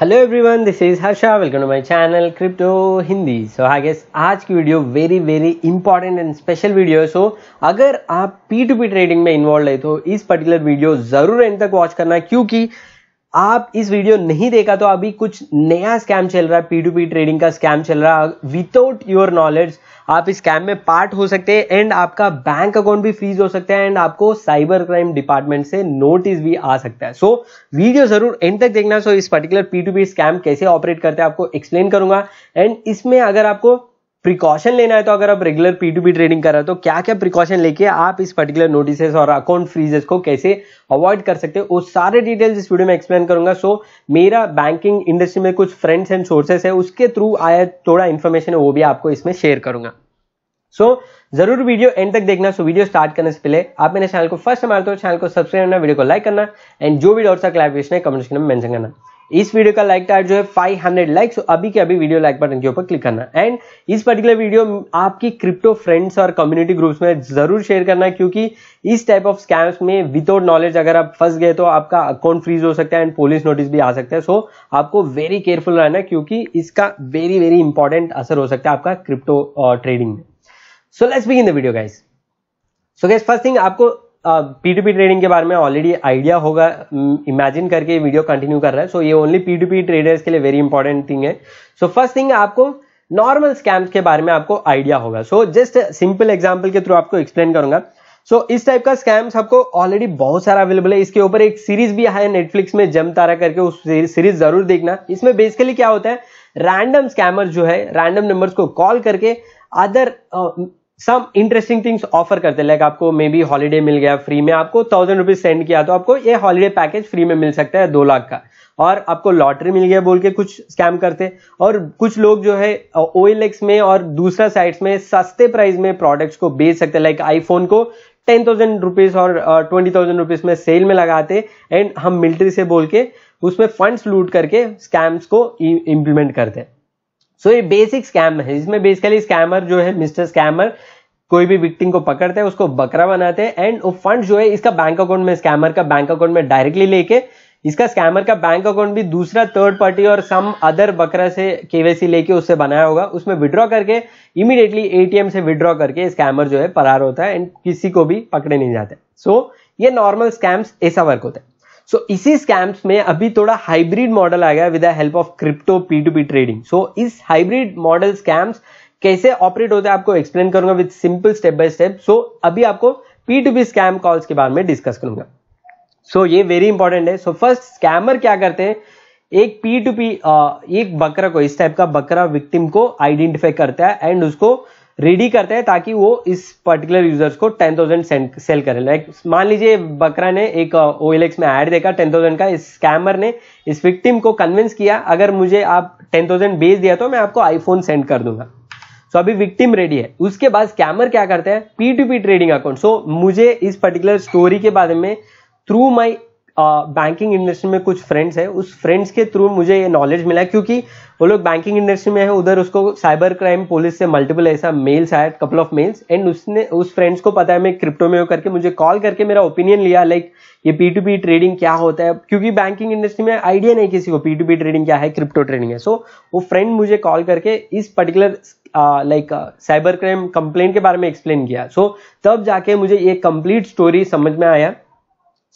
hello everyone this is Harsha welcome to my channel crypto Hindi so I guess आज की video very very important and special video है so अगर आप P to P trading में involve है तो इस पर्टिकुलर वीडियो जरूर एंड तक वॉच करना क्योंकि आप इस वीडियो नहीं देखा तो अभी कुछ नया स्कैम चल रहा है पी टू पी ट्रेडिंग का स्कैम चल रहा है विदाउट योर नॉलेज आप इस स्कैम में पार्ट हो सकते हैं एंड आपका बैंक अकाउंट भी फ्रीज हो सकता है एंड आपको साइबर क्राइम डिपार्टमेंट से नोटिस भी आ सकता है सो so, वीडियो जरूर एंड तक देखना सो so, इस particular P to P scam कैसे ऑपरेट करते हैं आपको एक्सप्लेन करूंगा एंड इसमें अगर आपको प्रिकॉशन लेना है तो अगर आप regular P to P trading कर रहे हो तो क्या क्या प्रिकॉशन लेके आप इस पर्टिकुलर नोटिसेस और अकाउंट फ्रीजेस को कैसे अवॉइड कर सकते हो वो सारे डिटेल्स इस वीडियो में एक्सप्लेन करूंगा सो मेरा बैंकिंग इंडस्ट्री में कुछ फ्रेंड्स एंड सोर्सेस है उसके थ्रू आया थोड़ा इन्फॉर्मेशन है वो भी आपको इसमें शेयर करूंगा सो so, जरूर वीडियो एंड तक देखना सो so, वीडियो स्टार्ट करने से पहले आप मेरे चैनल को फर्स्ट हमारे तो चैनल को सब्सक्राइब करना वीडियो को लाइक करना एंड जो भी डाउट्स क्लैरिफिकेशन है कमेंट सेक्शन में मैंशन करना इस वीडियो का लाइक टाइट जो है 500 लाइक तो अभी के अभी वीडियो लाइक बटन के ऊपर क्लिक करना एंड इस पर्टिकुलर वीडियो आपकी क्रिप्टो फ्रेंड्स और कम्युनिटी ग्रुप्स में जरूर शेयर करना क्योंकि इस टाइप ऑफ स्कैम्स में विदाउट नॉलेज अगर आप फंस गए तो आपका अकाउंट फ्रीज हो सकता है एंड पुलिस नोटिस भी आ सकता है सो so, आपको वेरी केयरफुल रहना क्योंकि इसका वेरी वेरी इंपॉर्टेंट असर हो सकता है आपका क्रिप्टो ट्रेडिंग में so let's begin the video guys so guys first thing आपको पी टू पी ट्रेडिंग के बारे में ऑलरेडी आइडिया होगा इमेजिन करके वीडियो कंटिन्यू कर रहा है सो ये only P to P traders के लिए वेरी इंपॉर्टेंट थिंग है सो फर्स्ट थिंग आपको नॉर्मल स्कैम्स के बारे में आपको आइडिया होगा सो जस्ट सिंपल एग्जाम्पल के थ्रू आपको एक्सप्लेन करूंगा सो so, इस टाइप का स्कैम्स आपको ऑलरेडी बहुत सारा अवेलेबल है इसके ऊपर एक सीरीज भी है नेटफ्लिक्स में जम तारा करके उस सीरीज जरूर देखना इसमें बेसिकली क्या होता है रैंडम स्कैमर जो है रैंडम नंबर्स को कॉल करके other some interesting things offer करते लाइक आपको मे बी हॉलीडे मिल गया फ्री में आपको थाउजेंड रुपीज सेंड किया तो आपको ये हॉलीडे पैकेज फ्री में मिल सकता है दो लाख का और आपको लॉटरी मिल गया बोल के कुछ स्कैम करते और कुछ लोग जो है ओ में और दूसरा साइट्स में सस्ते प्राइस में प्रोडक्ट्स को बेच सकते हैं लाइक आईफोन को टेन थाउजेंड रुपीज और ट्वेंटी थाउजेंड रुपीज में सेल में लगाते एंड हम मिलिट्री से बोल के उसमें फंड्स लूट करके स्कैम्स को इम्प्लीमेंट करते हैं सो ये बेसिक स्कैम है इसमें बेसिकली स्कैमर जो है मिस्टर स्कैमर कोई भी विक्टिम को पकड़ते हैं उसको बकरा बनाते हैं एंड वो फंड जो है इसका बैंक अकाउंट में स्कैमर का बैंक अकाउंट में डायरेक्टली लेके इसका स्कैमर का बैंक अकाउंट भी दूसरा थर्ड पार्टी और सम अदर बकरा से केवेसी लेके उससे बनाया होगा उसमें विड्रॉ करके इमीडिएटली एटीएम से विड्रॉ करके स्कैमर जो है फरार होता है एंड किसी को भी पकड़े नहीं जाते सो so, ये नॉर्मल स्कैम्स ऐसा वर्क होता है सो so, इसी स्कैम्स में अभी थोड़ा हाइब्रिड मॉडल आ गया with the help of crypto P to P trading so इस हाइब्रिड मॉडल स्कैम्स कैसे ऑपरेट होते हैं आपको एक्सप्लेन करूंगा with simple step by step so अभी आपको P to P scam calls के बारे में डिस्कस करूंगा सो so, ये वेरी इंपॉर्टेंट है सो फर्स्ट स्कैमर क्या करते हैं एक पी टू पी एक बकरा को इस टाइप का बकरा विक्टिम को आइडेंटिफाई करता है एंड उसको रेडी करते हैं ताकि वो इस पर्टिकुलर यूजर्स को टेन थाउजेंड सेल करे लाइक मान लीजिए बकरा ने एक ओ uh, में ऐड देखा टेन थाउजेंड का इस स्कैमर ने इस विक्टिम को कन्विंस किया अगर मुझे आप टेन थाउजेंड बेच दिया तो मैं आपको आईफोन सेंड कर दूंगा सो so, अभी विक्टिम रेडी है उसके बाद स्कैमर क्या करते हैं P to P trading account so मुझे इस पर्टिकुलर स्टोरी के बारे में थ्रू माई बैंकिंग इंडस्ट्री में कुछ फ्रेंड्स है उस फ्रेंड्स के थ्रू मुझे ये नॉलेज मिला क्योंकि वो लोग बैंकिंग इंडस्ट्री में है उधर उसको साइबर क्राइम पुलिस से मल्टीपल ऐसा मेल्स आया कपल ऑफ मेल्स एंड उसने उस फ्रेंड्स को पता है मैं क्रिप्टो में करके मुझे कॉल करके मेरा ओपिनियन लिया लाइक ये पी टू पी ट्रेडिंग क्या होता है क्योंकि बैंकिंग इंडस्ट्री में आइडिया नहीं किसी को पी टू पी ट्रेडिंग क्या है क्रिप्टो ट्रेडिंग है सो so, वो फ्रेंड मुझे कॉल करके इस particular like cyber crime complain के बारे में एक्सप्लेन किया सो so, तब जाके मुझे ये कंप्लीट स्टोरी समझ में आया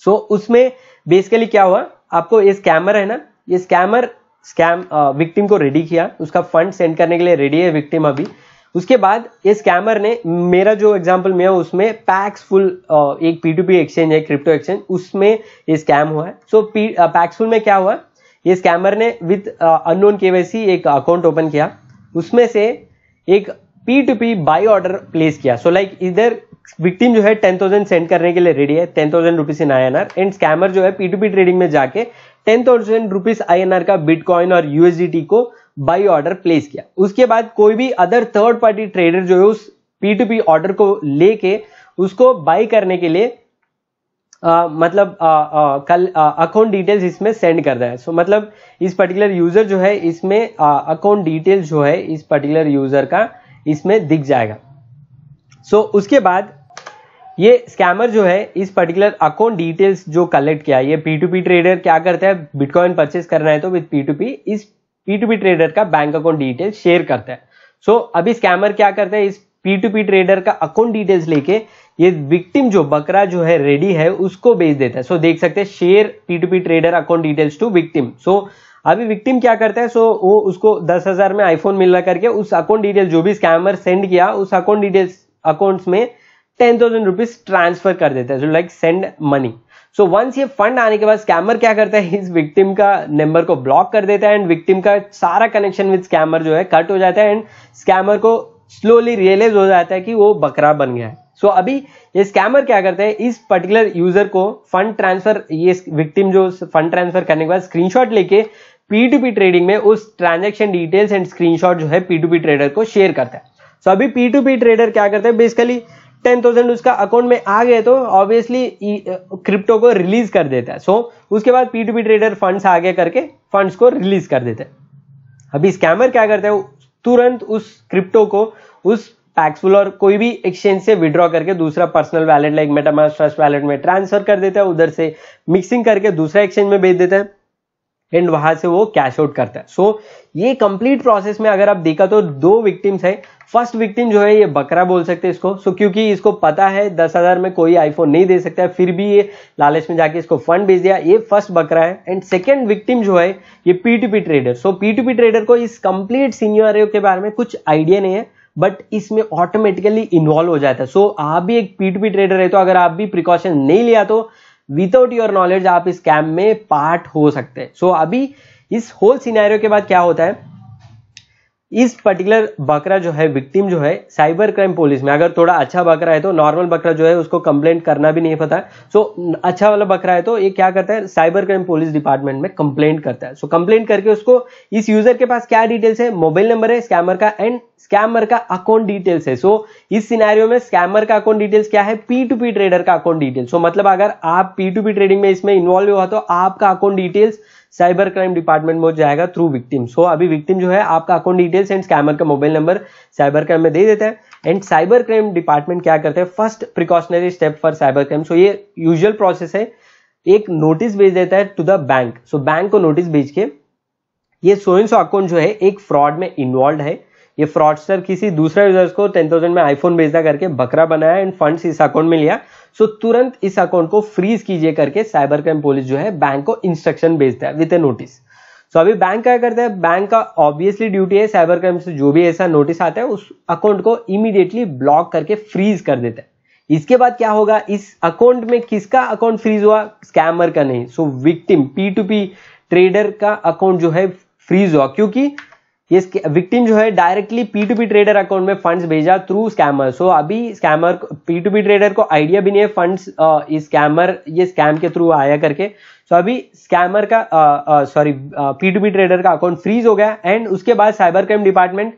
सो so, उसमें बेसिकली क्या हुआ आपको ये स्कैमर है ना ये स्कैमर स्कैम विक्टिम को रेडी किया उसका फंड सेंड करने के लिए रेडी है विक्टिम अभी उसके बाद ये स्कैमर ने मेरा जो एग्जाम्पल में उसमें पैक्सफुल एक पी टू पी एक्सचेंज है क्रिप्टो एक्सचेंज उसमें ये स्कैम हुआ है सो पैक्स पैक्सफुल में क्या हुआ ये स्कैमर ने विद अननोन केवाईसी एक अकाउंट ओपन किया उसमें से एक P to P buy order place किया सो लाइक इधर विक्टिम जो है टेन थाउजेंड सेंड करने के लिए रेडी है टेन थाउजेंड रुपीज इन आई एंड स्कैमर जो है पीटूपी ट्रेडिंग में जाके टेन थाउजेंड रुपीज आई का बिटकॉइन और यूएसडीटी को बाई ऑर्डर प्लेस किया उसके बाद कोई भी अदर थर्ड पार्टी ट्रेडर जो है उस पीटूपी ऑर्डर को लेके उसको बाई करने के लिए आ, मतलब आ, आ, कल अकाउंट डिटेल्स इसमें सेंड कर रहा है सो मतलब इस पर्टिकुलर यूजर जो है इसमें अकाउंट डिटेल्स जो है इस पर्टिकुलर यूजर का इसमें दिख जाएगा सो so, उसके बाद ये स्कैमर जो है इस पर्टिकुलर अकाउंट डिटेल्स जो कलेक्ट किया ये पी टू पी ट्रेडर क्या करता है बिटकॉइन परचेस करना है तो विद पी टू पी इस पी टू पी ट्रेडर का बैंक अकाउंट डिटेल शेयर करता है सो so, अभी स्कैमर क्या करता है इस पी टू पी ट्रेडर का अकाउंट डिटेल्स लेके ये विक्टिम जो बकरा जो है रेडी है उसको बेच देता है सो so, देख सकते हैं share P to P trader account details to victim so अभी विक्टिम क्या करता है सो so, वो उसको दस हजार में आईफोन मिलना करके उस अकाउंट डिटेल जो भी स्कैमर सेंड किया उस अकाउंट डिटेल्स अकाउंट्स में टेन थाउजेंड रुपीज ट्रांसफर कर देता है so like send money so once ये फंड आने के बाद स्कैमर क्या करता है इस विक्टिम का नंबर को ब्लॉक कर देता है एंड विक्टिम का सारा कनेक्शन विद स्कैमर जो है कट हो जाता है एंड स्कैमर को स्लोली रियलाइज हो जाता है कि वो बकरा बन गया है सो so, अभी ये स्कैमर क्या करते हैं इस पर्टिकुलर यूजर को फंड ट्रांसफर ये विक्टिम जो फंड ट्रांसफर करने के बाद स्क्रीनशॉट लेके पी टू पी ट्रेडिंग में उस ट्रांजेक्शन डिटेल्स एंड स्क्रीनशॉट जो है पी टू पी ट्रेडर को शेयर करता है सो अभी पी टू पी ट्रेडर क्या करते हैं बेसिकली टेन थाउजेंड उसका अकाउंट में आ गए तो ऑब्वियसली क्रिप्टो को रिलीज कर देता है सो so, उसके बाद P to P trader funds आगे करके फंड्स को रिलीज कर देते हैं अभी स्कैमर क्या करते हैं तुरंत उस क्रिप्टो को उस पैक्सफुल और कोई भी एक्सचेंज से विड्रॉ करके दूसरा personal wallet like MetaMask Trust Wallet में ट्रांसफर कर देता है उधर से मिक्सिंग करके दूसरा एक्सचेंज में भेज देता है एंड वहां से वो कैश आउट करता है सो so, ये कंप्लीट प्रोसेस में अगर आप देखा तो दो विक्टिम्स है फर्स्ट विक्टिम जो है ये बकरा बोल सकते हैं इसको सो so, क्योंकि इसको पता है दस हजार में कोई आईफोन नहीं दे सकता है फिर भी ये लालच में जाके इसको फंड भेज दिया ये फर्स्ट बकरा है एंड सेकेंड विक्टिम जो है ये P to P trader so P to P trader को इस कंप्लीट सीनियर के बारे में कुछ आइडिया नहीं है बट इसमें ऑटोमेटिकली इन्वॉल्व हो जाता है सो so, आप भी एक पी टू पी ट्रेडर है तो अगर आप भी प्रिकॉशन नहीं लिया तो विदाउट योर नॉलेज आप इस स्कैम में पार्ट हो सकते हैं सो so, अभी इस होल सिनेरियो के बाद क्या होता है इस पर्टिकुलर बकरा जो है विक्टिम जो है साइबर क्राइम पुलिस में अगर थोड़ा अच्छा बकरा है तो नॉर्मल बकरा जो है उसको कंप्लेंट करना भी नहीं पता सो so, अच्छा वाला बकरा है तो ये क्या करता है साइबर क्राइम पुलिस डिपार्टमेंट में कंप्लेंट करता है सो so, कंप्लेंट करके उसको इस यूजर के पास क्या डिटेल्स है मोबाइल नंबर है स्कैमर का एंड स्कैमर का अकाउंट डिटेल्स है सो so, इस सिनारियो में स्कैमर का अकाउंट डिटेल्स क्या है पी टू पी ट्रेडर का अकाउंट डिटेल्स सो so, मतलब अगर आप पी टू पी ट्रेडिंग में इसमें इन्वॉल्व हुआ तो आपका account details cyber crime department में जाएगा थ्रू विक्टिम सो अभी विक्टिम जो है आपका अकाउंट डिटेल्स एंड स्कैमर का मोबाइल नंबर साइबर क्राइम में दे देता है एंड साइबर क्राइम डिपार्टमेंट क्या करते हैं first precautionary step for cyber crime so ये यूजुअल प्रोसेस है एक नोटिस भेज देता है to the bank so bank को नोटिस भेज के ये सोइंसो सो अकाउंट जो है एक फ्रॉड में इन्वॉल्व है ये फ्रॉडस्टर किसी दूसरे यूजर्स को टेन थाउजेंड में आईफोन भेजा करके बकरा बनाया एंड फंड्स इस अकाउंट में लिया सो so, तुरंत इस अकाउंट को फ्रीज कीजिए करके साइबर क्राइम पुलिस जो है बैंक को इंस्ट्रक्शन भेजता है विद ए नोटिस सो अभी बैंक क्या करता है बैंक का ऑब्वियसली ड्यूटी है साइबर क्राइम से जो भी ऐसा नोटिस आता है उस अकाउंट को इमीडिएटली ब्लॉक करके फ्रीज कर देता है इसके बाद क्या होगा इस अकाउंट में किसका अकाउंट फ्रीज हुआ स्कैमर का नहीं so victim P to P trader का अकाउंट जो है फ्रीज हुआ क्योंकि ये विक्टिम जो है directly P to P trader account में फंड्स भेजा थ्रू स्कैमर सो अभी scammer P to P trader को आइडिया भी नहीं है फंड्स स्कैमर ये स्कैम के थ्रू आया करके सो so, अभी स्कैमर का sorry P to P trader का अकाउंट फ्रीज हो गया एंड उसके बाद साइबर क्राइम डिपार्टमेंट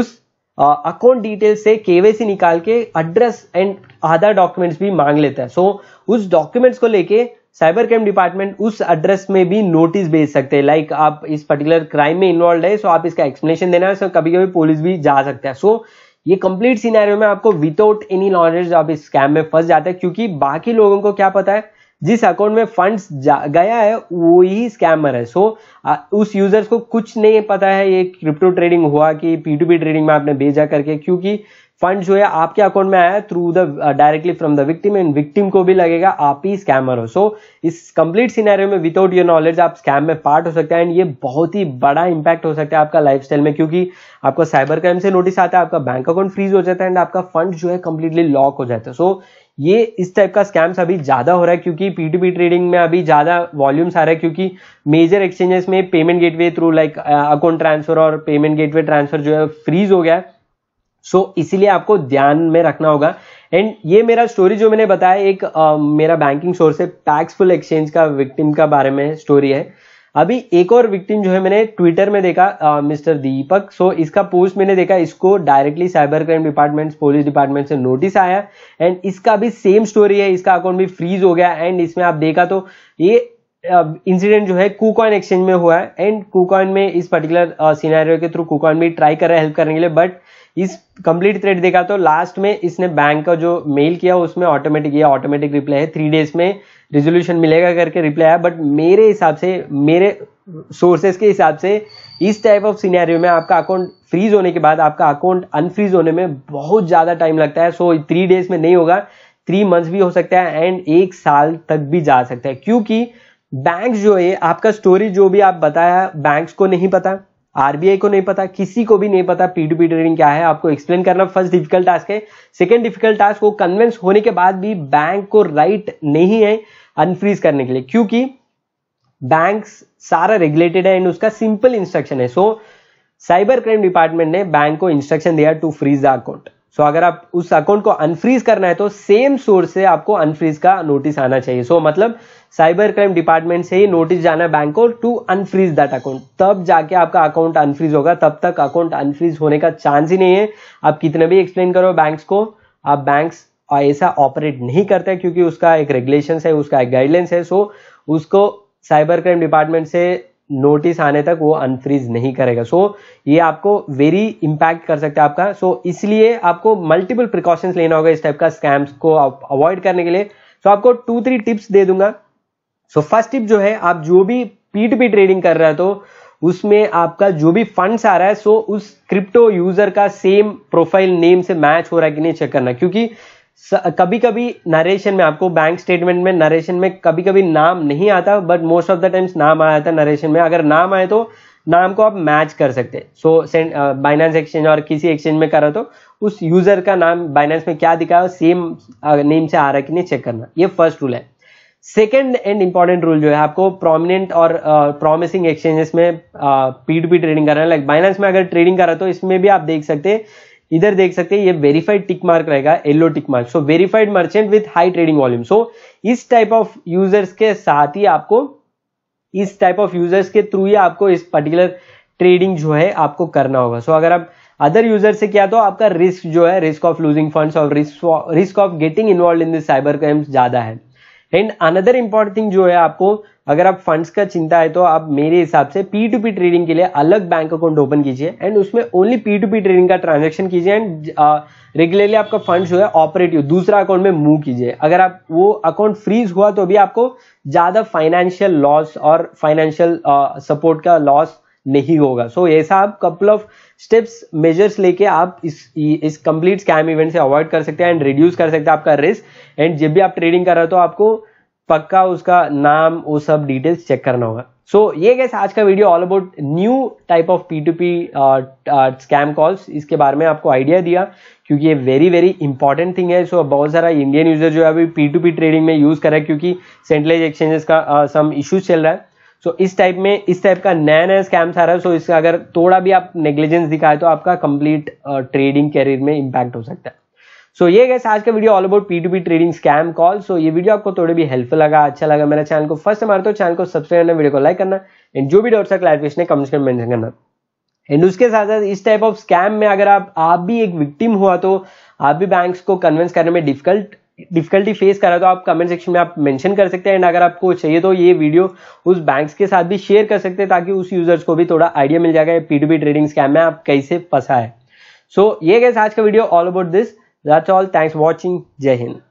उस अकाउंट डिटेल से केवेसी निकाल के एड्रेस एंड आधार डॉक्यूमेंट्स भी मांग लेता है सो so, उस डॉक्यूमेंट्स को लेके साइबर क्राइम डिपार्टमेंट उस एड्रेस में भी नोटिस भेज सकते हैं लाइक आप इस पर्टिकुलर क्राइम में इन्वॉल्व है सो आप इसका एक्सप्लेनेशन देना है सो कभी कभी पुलिस भी जा सकता है सो ये कंप्लीट सिनेरियो में आपको विदाउट एनी नॉलेज आप इस स्कैम में फंस जाते हैं क्योंकि बाकी लोगों को क्या पता है जिस अकाउंट में फंड गया है वो ही स्कैमर है सो उस यूजर्स को कुछ नहीं पता है ये क्रिप्टो ट्रेडिंग हुआ कि पी पी ट्रेडिंग में आपने भेजा करके क्योंकि फंड जो है आपके अकाउंट में आया through the directly from the victim and victim को भी लगेगा आप ही स्कैमर हो सो so, इस कंप्लीट सिनेरियो में विदाउट योर नॉलेज आप स्कैम में पार्ट हो सकते हैं एंड ये बहुत ही बड़ा इंपैक्ट हो सकता है आपका लाइफ में क्योंकि आपको साइबर क्राइम से नोटिस आता है आपका बैंक अकाउंट फ्रीज हो जाता है एंड आपका फंड जो है कंप्लीटली लॉक हो जाता है सो so, ये इस टाइप का स्कैम्स अभी ज्यादा हो रहा है क्योंकि पीटीपी ट्रेडिंग में अभी ज्यादा वॉल्यूम्स आ रहा है क्योंकि मेजर एक्सचेंजेस में payment gateway through like account transfer और पेमेंट गेटवे ट्रांसफर जो है फ्रीज हो गया है सो so, इसीलिए आपको ध्यान में रखना होगा एंड ये मेरा स्टोरी जो मैंने बताया एक uh, मेरा बैंकिंग सोर्स है पैक्सफुल एक्सचेंज का विक्टिम का बारे में स्टोरी है अभी एक और विक्टिम जो है मैंने ट्विटर में देखा मिस्टर दीपक सो इसका पोस्ट मैंने देखा इसको directly cyber crime department police department से नोटिस आया एंड इसका भी सेम स्टोरी है इसका अकाउंट भी फ्रीज हो गया एंड इसमें आप देखा तो ये इंसिडेंट जो है कूकॉइन एक्सचेंज में हुआ है एंड कूकॉइन में इस पर्टिकुलर सीनारियो uh, के थ्रू कूकॉइन भी ट्राई कर रहा है हेल्प करने के लिए बट इस कंप्लीट थ्रेड देखा तो लास्ट में इसने बैंक का जो मेल किया उसमें ऑटोमेटिक या ऑटोमेटिक रिप्लाई है थ्री डेज में रिजोल्यूशन मिलेगा करके रिप्लाई आया बट मेरे हिसाब से मेरे सोर्सेस के हिसाब से इस टाइप ऑफ सीनारियो में आपका अकाउंट फ्रीज होने के बाद आपका अकाउंट अनफ्रीज होने में बहुत ज़्यादा टाइम लगता है सो थ्री डेज में नहीं होगा थ्री मंथ्स भी हो सकता है एंड एक साल तक भी जा सकता है क्योंकि बैंक जो है आपका स्टोरी जो भी आप बताया बैंक को नहीं पता आरबीआई को नहीं पता किसी को भी नहीं पता पीडीपी ट्रेडिंग क्या है आपको एक्सप्लेन करना फर्स्ट डिफिकल्ट टास्क है सेकेंड डिफिकल्ट टास्क वो कन्वेंस होने के बाद भी बैंक को राइट नहीं है अनफ्रीज करने के लिए क्योंकि बैंक सारा रेगुलेटेड है एंड उसका सिंपल इंस्ट्रक्शन है सो साइबर क्राइम डिपार्टमेंट ने बैंक को इंस्ट्रक्शन दिया to freeze the account so so, अगर आप उस अकाउंट को अनफ्रीज करना है तो सेम सोर्स से आपको अनफ्रीज का नोटिस आना चाहिए सो so, मतलब साइबर क्राइम डिपार्टमेंट से ही नोटिस जाना बैंक को टू अनफ्रीज दैट अकाउंट तब जाके आपका अकाउंट अनफ्रीज होगा तब तक अकाउंट अनफ्रीज होने का चांस ही नहीं है आप कितने भी एक्सप्लेन करो बैंक्स को आप बैंक्स ऐसा ऑपरेट नहीं करते क्योंकि उसका एक रेगुलेशन है उसका एक गाइडलाइंस है सो so, उसको साइबर क्राइम डिपार्टमेंट से नोटिस आने तक वो अनफ्रीज नहीं करेगा सो so, ये आपको वेरी इंपैक्ट कर सकता है आपका सो so, इसलिए आपको मल्टीपल प्रिकॉशंस लेना होगा इस टाइप का स्कैम्स को अवॉइड करने के लिए सो so, आपको टू थ्री टिप्स दे दूंगा सो फर्स्ट टिप जो है आप जो भी पी पी ट्रेडिंग कर रहे हो तो उसमें आपका जो भी फंड्स आ रहा है सो उस क्रिप्टो यूजर का सेम प्रोफाइल नेम से मैच हो रहा है कि नहीं चेक करना क्योंकि कभी कभी नरेशन में आपको बैंक स्टेटमेंट में नरेशन में कभी कभी नाम नहीं आता but most of the times नाम आया था नरेशन में अगर नाम आए तो नाम को आप मैच कर सकते सो सो बाइनेंस एक्सचेंज और किसी एक्सचेंज में करा तो उस यूजर का नाम बाइनेंस में क्या दिखा है सेम नेम uh, से आ रहा है कि नहीं चेक करना ये फर्स्ट रूल है सेकेंड एंड इंपॉर्टेंट रूल जो है आपको प्रोमिनेंट और प्रॉमिसिंग uh, एक्सचेंजेस में पी टू पी ट्रेडिंग रहे हैं लाइक like, बाइनेंस में अगर ट्रेडिंग कर रहा तो इसमें भी आप देख सकते हैं इधर देख सकते हैं ये वेरीफाइड टिक मार्क रहेगा yellow tick mark so verified merchant with high trading volume so इस टाइप ऑफ यूजर्स के साथ ही आपको इस टाइप ऑफ यूजर्स के थ्रू ही आपको इस पर्टिकुलर ट्रेडिंग जो है आपको करना होगा सो so, अगर आप अदर यूजर से क्या तो आपका रिस्क जो है रिस्क ऑफ लूजिंग फंड्स और risk of getting involve in this cyber crime ज्यादा है एंड अनदर इंपॉर्टेंट थिंग जो है आपको अगर आप फंड्स का चिंता है तो आप मेरे हिसाब से पी टू पी ट्रेडिंग के लिए अलग बैंक अकाउंट ओपन कीजिए एंड उसमें only P to P trading का ट्रांजेक्शन कीजिए एंड रेगुलरली आपका फंड जो है ऑपरेटिव दूसरा अकाउंट में मूव कीजिए अगर आप वो अकाउंट फ्रीज हुआ तो भी आपको ज्यादा फाइनेंशियल लॉस और फाइनेंशियल सपोर्ट का लॉस नहीं होगा सो so, ऐसा आप कपल ऑफ स्टेप्स मेजर्स लेके आप इस कंप्लीट स्कैम इवेंट से अवॉइड कर सकते हैं एंड रिड्यूस कर सकते हैं आपका रिस्क एंड जब भी आप ट्रेडिंग कर रहे हो तो आपको पक्का उसका नाम वो सब डिटेल्स चेक करना होगा सो so, ये गैस आज का video all about new type of P to P scam calls इसके बारे में आपको आइडिया दिया क्योंकि ये वेरी वेरी इंपॉर्टेंट थिंग है सो so, बहुत सारा इंडियन यूजर जो है अभी पी टू पी ट्रेडिंग में यूज कर रहा है क्योंकि सेंट्रलाइज एक्सचेंजेस का सम uh, इश्यूज चल रहा है सो इस टाइप में इस टाइप का नया नया स्कैम आ रहा है सो इसका अगर थोड़ा भी आप नेग्लिजेंस दिखाए तो आपका कंप्लीट ट्रेडिंग कैरियर में इंपैक्ट हो सकता है सो so, ये गैस आज का video all about P to P trading scam call so ये वीडियो आपको थोड़ी भी हेल्पफुल लगा अच्छा लगा मेरा चैनल को फर्स्ट हमारे तो चैनल को सब्सक्राइब करना वीडियो को लाइक करना एंड जो भी डाउट्स है क्लैरिफिकेशन है कमेंट मेंशन करना एंड उसके साथ साथ इस टाइप ऑफ स्कैम में अगर आप आप भी एक विक्टिम हुआ तो आप भी बैंक्स को कन्विंस करने में डिफिकल्ट डिफिकल्टी फेस करा तो आप कमेंट सेक्शन में आप मेंशन कर सकते हैं एंड अगर आपको चाहिए तो ये वीडियो उस बैंक्स के साथ भी शेयर कर सकते हैं ताकि उस यूजर्स को भी थोड़ा आइडिया मिल जाएगा P to P trading scam में आप कैसे फंसा है सो so, ये गैस आज का video all about this that's all thanks watching जय हिंद